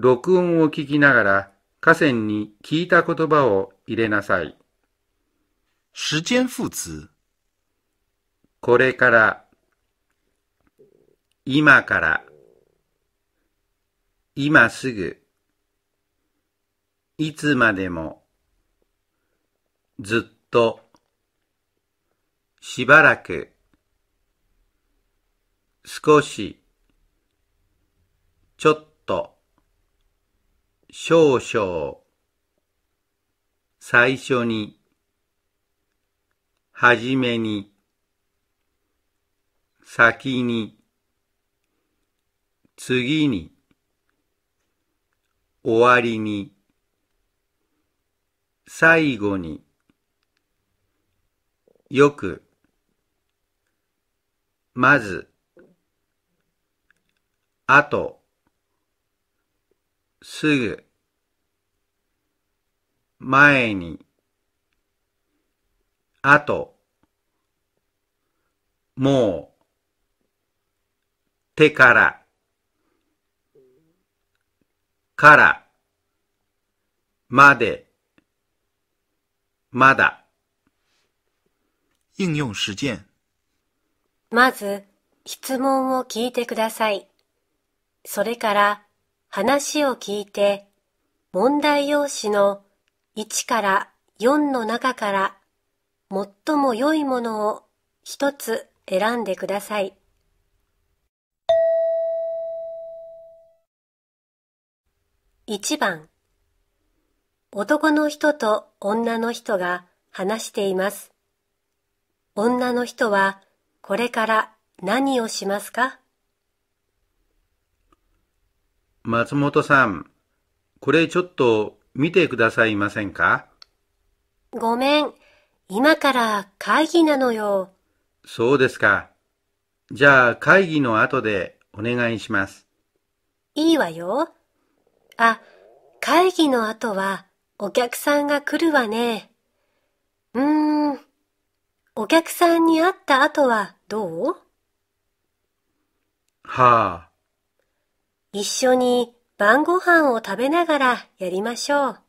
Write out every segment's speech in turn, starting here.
録音を聞きながら河川に聞いた言葉を入れなさい。時間副詞。これから、今から、今すぐ、いつまでも、ずっと、しばらく、少し、ちょっと、少々最初にはじめに先に次に終わりに最後によくまずあとすぐ前に、あと、もう、手から、から、まで、まだ。应用まず、質問を聞いてください。それから、話を聞いて、問題用紙の1から4の中から最も良いものを一つ選んでください。1番男の人と女の人が話しています。女の人はこれから何をしますか松本さん、これちょっと見てくださいませんかごめん。今から会議なのよ。そうですか。じゃあ会議の後でお願いします。いいわよ。あ、会議の後はお客さんが来るわね。うーん。お客さんに会った後はどうはあ。一緒に晩ご飯を食べながらやりましょう。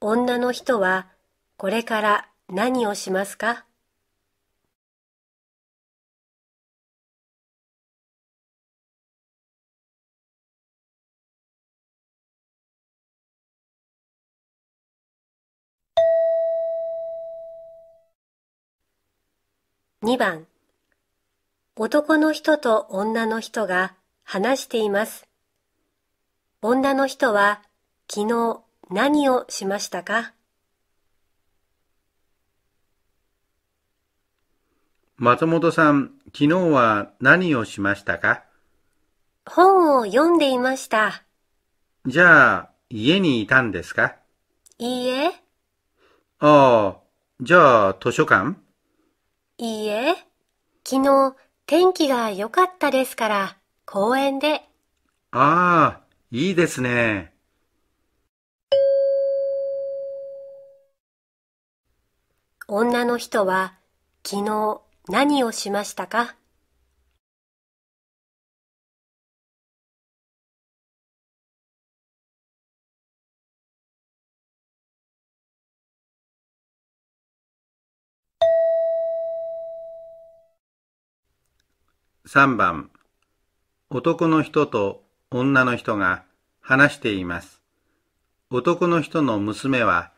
女の人はこれから何をしますか2番男の人と女の人が話しています。女の人は昨日何をしましたか松本さん、昨日は何をしましたか本を読んでいました。じゃあ、家にいたんですかいいえ。ああ、じゃあ、図書館いいえ。昨日、天気が良かったですから、公園で。ああ、いいですね。女の人は昨日何をしましたか3番男の人と女の人が話しています。男の人の娘は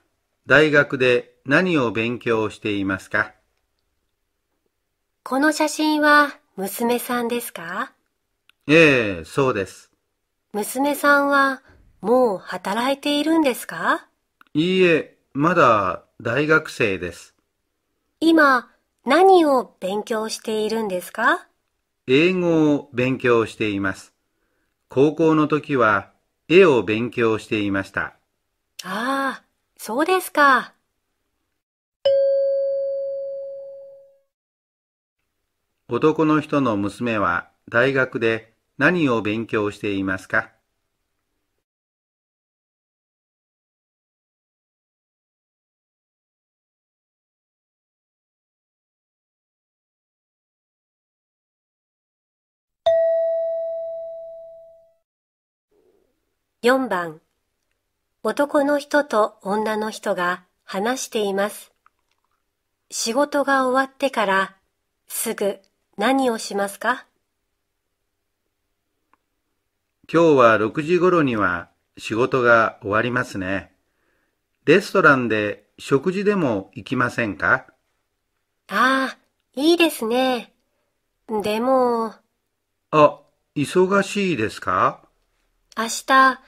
大学で何を勉強していますかこの写真は娘さんですかええ、そうです。娘さんはもう働いているんですかいいえ、まだ大学生です。今何を勉強しているんですか英語を勉強しています。高校の時は絵を勉強していました。ああ、そうですか。男の人の娘は大学で何を勉強していますか4番男の人と女の人が話しています。仕事が終わってからすぐ何をしますか今日は6時頃には仕事が終わりますね。レストランで食事でも行きませんかああ、いいですね。でも。あ、忙しいですか明日、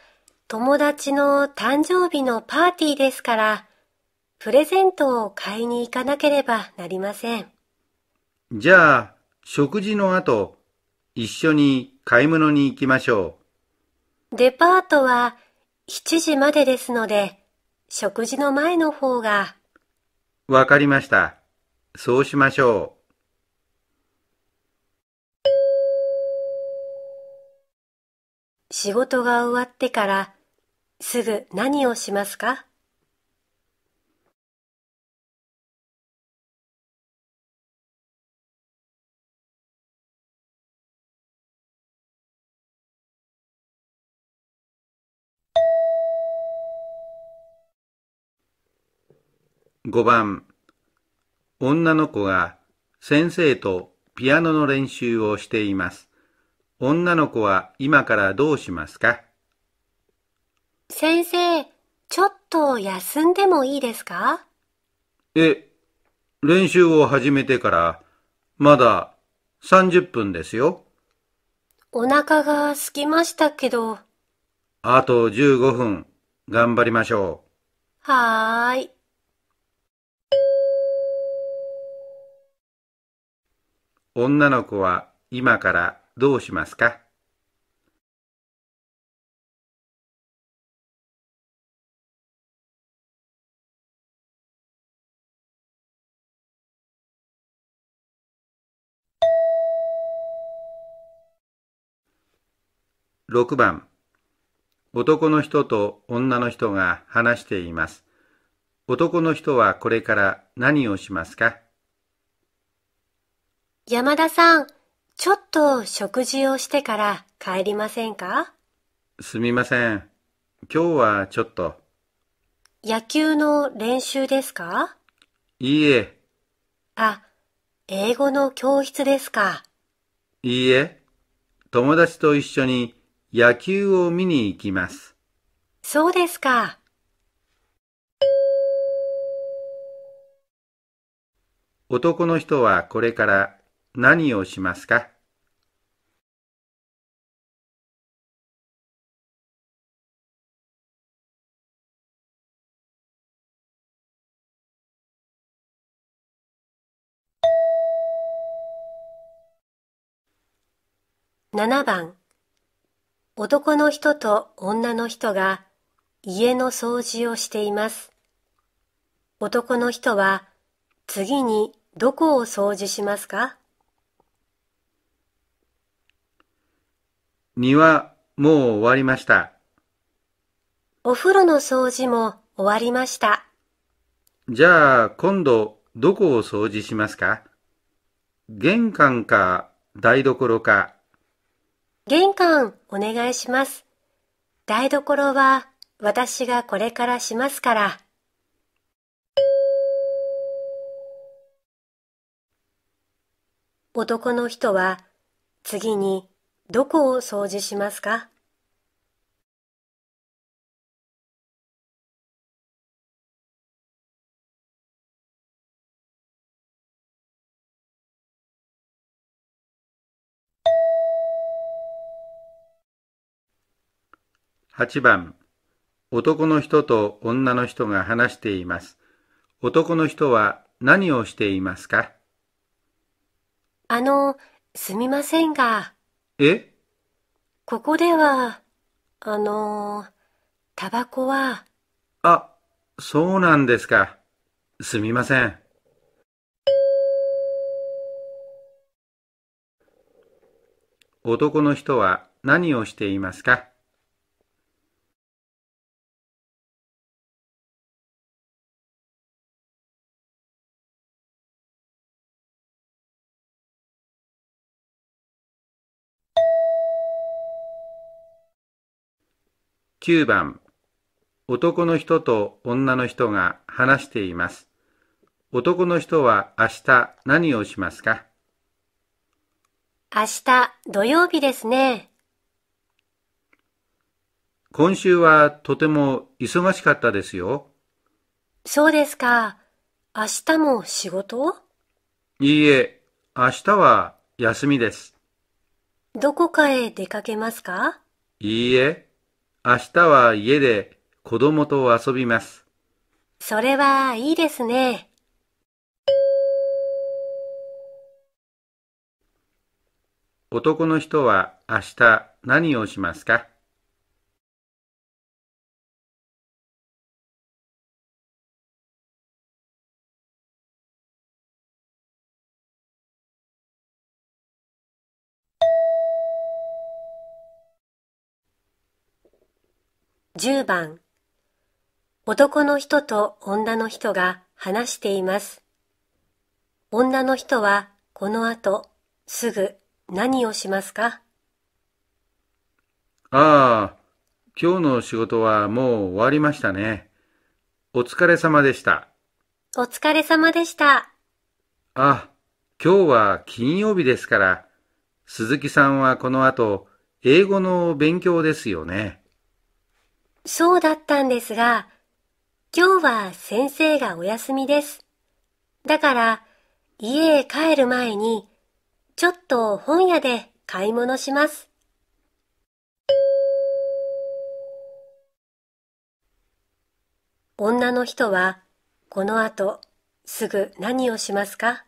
友達の誕生日のパーティーですから、プレゼントを買いに行かなければなりません。じゃあ、食事の後、一緒に買い物に行きましょう。デパートは7時までですので、食事の前の方が。わかりました。そうしましょう。仕事が終わってからすぐ何をしますか？5番女の子が先生とピアノの練習をしています。女の子は今からどうしますか先生、ちょっと休んでもいいですかえ、練習を始めてからまだ30分ですよ。お腹が空きましたけど。あと15分頑張りましょう。はーい。女の子は今からどうしますか6番男の人と女の人が話しています。男の人はこれから何をしますか山田さん、ちょっと食事をしてから帰りませんかすみません。今日はちょっと。野球の練習ですかいいえ。あ、英語の教室ですか。いいえ。友達と一緒に野球を見に行きます。そうですか。男の人はこれから何をしますか7番男の人と女の人が家の掃除をしています。男の人は次にどこを掃除しますか庭もう終わりました。お風呂の掃除も終わりました。じゃあ今度どこを掃除しますか玄関か台所か玄関お願いします。台所は私がこれからしますから。男の人は次にどこを掃除しますか8番男の人と女の人が話しています。男の人は何をしていますかあの、すみませんが。えここでは、あの、タバコは。あ、そうなんですか。すみません。男の人は何をしていますか9番男の人と女の人が話しています。男の人は明日何をしますか明日土曜日ですね。今週はとても忙しかったですよ。そうですか。明日も仕事いいえ、明日は休みです。どこかへ出かけますかいいえ。明日は家で子供と遊びます。それはいいですね。男の人は明日何をしますか10番男の人と女の人が話しています。女の人はこの後すぐ何をしますかああ、今日の仕事はもう終わりましたね。お疲れ様でした。お疲れ様でした。あ、今日は金曜日ですから、鈴木さんはこの後、英語の勉強ですよね。そうだったんですが、今日は先生がお休みです。だから、家へ帰る前に、ちょっと本屋で買い物します。女の人は、この後、すぐ何をしますか